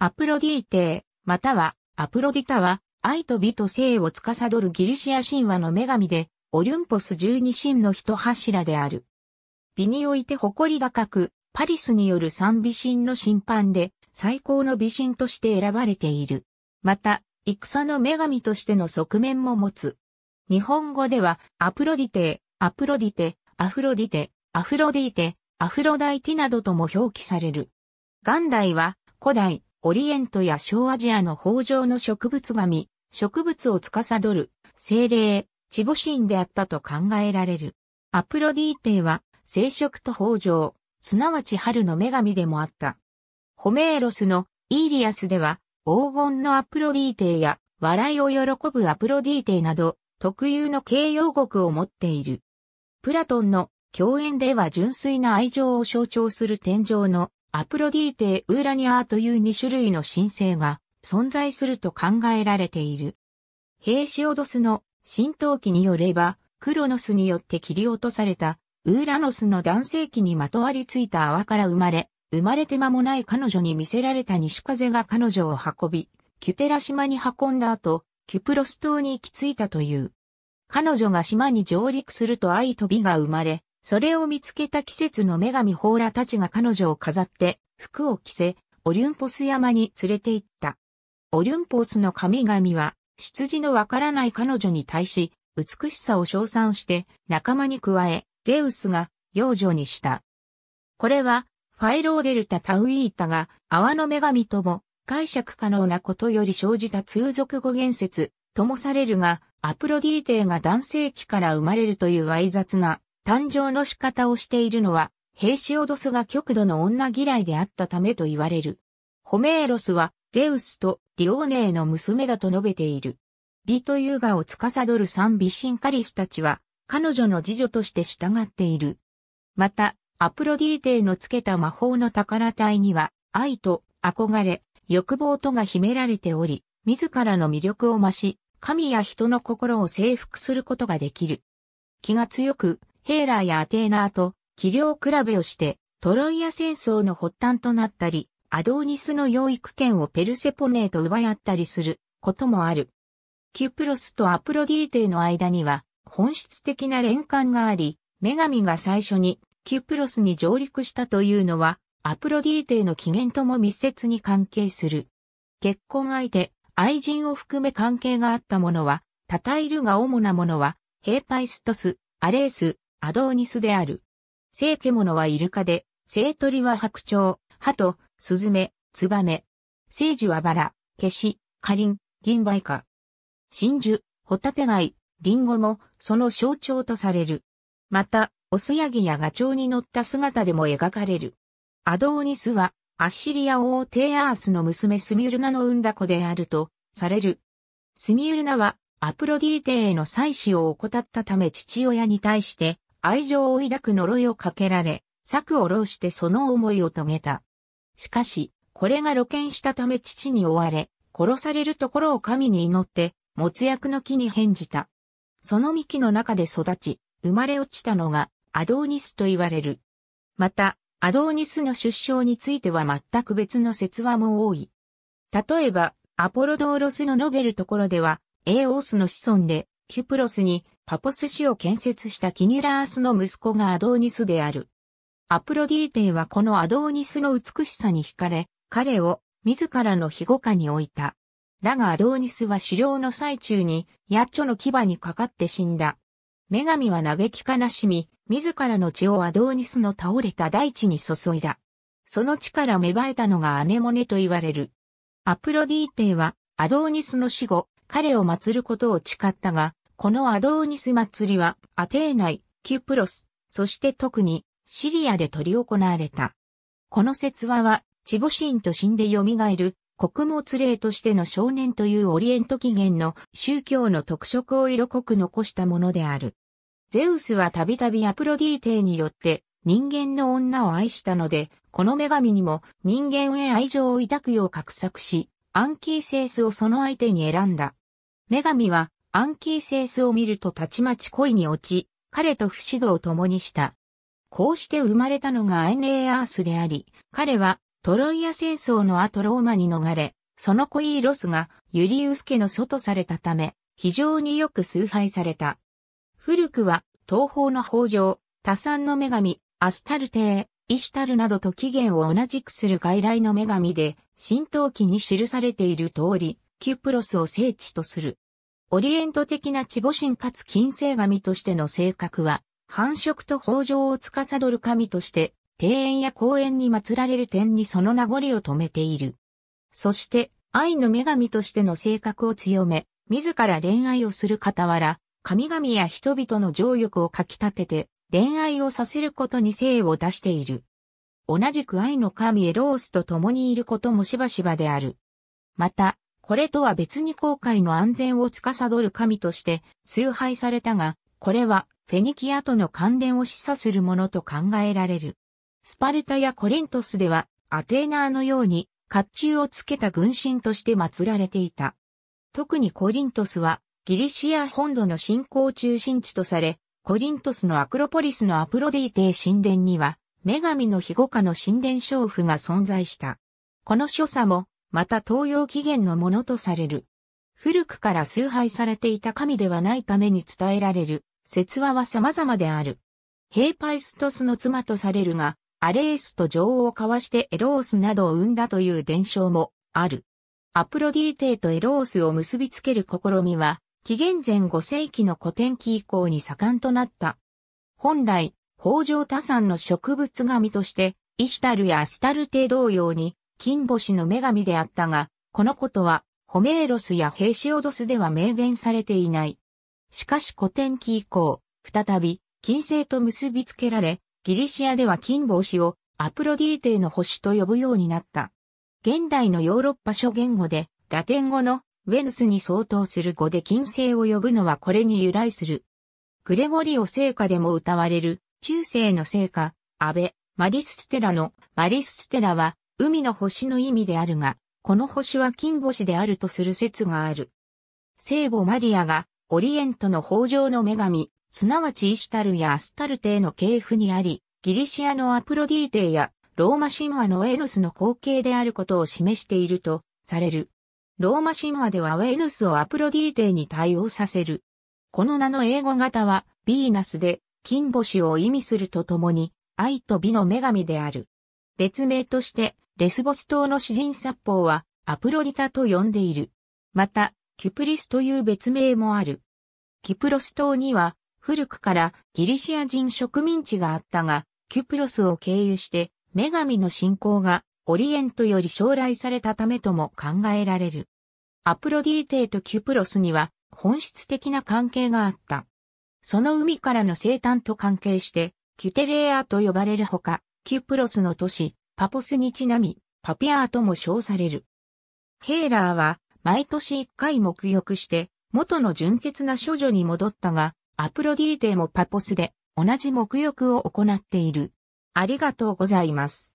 アプロディーテー、またはアプロディタは、愛と美と性を司るギリシア神話の女神で、オリュンポス十二神の一柱である。美において誇り高く、パリスによる賛美神の審判で、最高の美神として選ばれている。また、戦の女神としての側面も持つ。日本語では、アプロディテ、ー、アプロディテ、アフロディテ、アフロディテ、アフロダイティなどとも表記される。元来は、古代、オリエントや小アジアの豊穣の植物神、植物を司る、精霊、チボシンであったと考えられる。アプロディーテは、生殖と豊穣、すなわち春の女神でもあった。ホメーロスのイーリアスでは、黄金のアプロディーテや、笑いを喜ぶアプロディーテなど、特有の形容語を持っている。プラトンの共演では純粋な愛情を象徴する天上のアプロディーテウーラニアーという2種類の神聖が存在すると考えられている。ヘイシオドスの浸透記によれば、クロノスによって切り落とされたウーラノスの男性器にまとわりついた泡から生まれ、生まれて間もない彼女に見せられた西風が彼女を運び、キュテラ島に運んだ後、キュプロス島に行き着いたという。彼女が島に上陸すると愛と美が生まれ、それを見つけた季節の女神ホーラたちが彼女を飾って、服を着せ、オリュンポス山に連れて行った。オリュンポスの神々は、羊のわからない彼女に対し、美しさを称賛して、仲間に加え、ゼウスが、養女にした。これは、ファイローデルタ・タウイータが、泡の女神とも、解釈可能なことより生じた通俗語言説、ともされるが、アプロディーテが男性器から生まれるという猥雑な誕生の仕方をしているのは、ヘイシオドスが極度の女嫌いであったためと言われる。ホメーロスは、ゼウスとディオーネーの娘だと述べている。美と優雅を司る三美神カリスたちは、彼女の次女として従っている。また、アプロディーテのつけた魔法の宝体には、愛と憧れ、欲望とが秘められており、自らの魅力を増し、神や人の心を征服することができる。気が強く、ヘーラーやアテーナーと器量比べをして、トロイア戦争の発端となったり、アドーニスの養育権をペルセポネーと奪い合ったりすることもある。キュプロスとアプロディーテの間には本質的な連関があり、女神が最初にキュプロスに上陸したというのは、アプロディーテの起源とも密接に関係する。結婚相手、愛人を含め関係があったものは、タタイルが主なものは、ヘーパイストス、アレース、アドーニスである。聖獣はイルカで、聖鳥は白鳥、鳩、スズメ、ツバメ。聖樹はバラ、ケシ、カリン、銀梅花。真珠、ホタテ貝、リンゴもその象徴とされる。また、オスヤギやガチョウに乗った姿でも描かれる。アドーニスは、アッシリア王テイアースの娘スミュルナの産んだ子であると、される。スミュルナは、アプロディーテへの祭祀を怠ったため父親に対して、愛情を抱く呪いをかけられ、策を浪してその思いを遂げた。しかし、これが露見したため父に追われ、殺されるところを神に祈って、もつ薬の木に返じた。その幹の中で育ち、生まれ落ちたのがアドーニスと言われる。また、アドーニスの出生については全く別の説話も多い。例えば、アポロドーロスの述べるところでは、エーオースの子孫で、キュプロスにパポス市を建設したキニラースの息子がアドーニスである。アプロディーテはこのアドーニスの美しさに惹かれ、彼を自らの庇護下に置いた。だがアドーニスは狩猟の最中に、ヤッチョの牙にかかって死んだ。女神は嘆き悲しみ、自らの血をアドーニスの倒れた大地に注いだ。その地から芽生えたのがアネモネと言われる。アプロディーテは、アドーニスの死後、彼を祀ることを誓ったが、このアドーニス祭りはアテーナイ、キュプロス、そして特にシリアで取り行われた。この説話は、チボシンと死んで蘇る、穀物霊としての少年というオリエント起源の宗教の特色を色濃く残したものである。ゼウスはたびたびアプロディーテによって人間の女を愛したので、この女神にも人間へ愛情を抱くよう画策し、アンキーセースをその相手に選んだ。女神はアンキーセースを見るとたちまち恋に落ち、彼と不死道を共にした。こうして生まれたのがアイネーアースであり、彼はトロイア戦争の後ローマに逃れ、その恋イロスがユリウス家の祖とされたため、非常によく崇拝された。古くは東方の北条、多産の女神、アスタルテー、イシュタルなどと起源を同じくする外来の女神で、神道記に記されている通り、キュプロスを聖地とする。オリエント的な地母神かつ金星神としての性格は、繁殖と豊穣を司る神として、庭園や公園に祀られる点にその名残を止めている。そして、愛の女神としての性格を強め、自ら恋愛をする傍ら、神々や人々の情欲をかき立てて、恋愛をさせることに精を出している。同じく愛の神エロースと共にいることもしばしばである。また、これとは別に航海の安全を司る神として崇拝されたが、これはフェニキアとの関連を示唆するものと考えられる。スパルタやコリントスではアテーナーのように甲冑をつけた軍神として祀られていた。特にコリントスはギリシア本土の信仰中心地とされ、コリントスのアクロポリスのアプロディーテ神殿には、女神の庇護下の神殿娼婦が存在した。この所作もまた東洋起源のものとされる。古くから崇拝されていた神ではないために伝えられる説話は様々である。ヘイパイストスの妻とされるが、アレースと女王を交わしてエロースなどを生んだという伝承もある。アプロディーテとエロースを結びつける試みは、紀元前5世紀の古典期以降に盛んとなった。本来、北条多産の植物神として、イシタルやアスタルテ同様に、金星の女神であったが、このことは、ホメーロスやヘイシオドスでは明言されていない。しかし古典期以降、再び、金星と結びつけられ、ギリシアでは金星をアプロディーテの星と呼ぶようになった。現代のヨーロッパ諸言語で、ラテン語のウェヌスに相当する語で金星を呼ぶのはこれに由来する。グレゴリオ聖歌でも歌われる、中世の聖歌、アベ、マリスステラの、マリスステラは、海の星の意味であるが、この星は金星であるとする説がある。聖母マリアが、オリエントの豊穣の女神、すなわちイシュタルやアスタルテへの系譜にあり、ギリシアのアプロディーテやローマ神話のウェヌスの後継であることを示しているとされる。ローマ神話ではウェヌスをアプロディーテに対応させる。この名の英語型はヴィーナスで金星を意味するとともに愛と美の女神である。別名としてレスボス島の詩人殺法はアプロディタと呼んでいる。また、キュプリスという別名もある。キプロス島には古くからギリシア人植民地があったが、キュプロスを経由して女神の信仰がオリエントより将来されたためとも考えられる。アプロディーテとキュプロスには本質的な関係があった。その海からの生誕と関係して、キュテレーアと呼ばれるほか、キュプロスの都市、パポスにちなみ、パピアーとも称される。ケーラーは、毎年一回沐浴して、元の純潔な処女に戻ったが、アプロディーテもパポスで、同じ沐浴を行っている。ありがとうございます。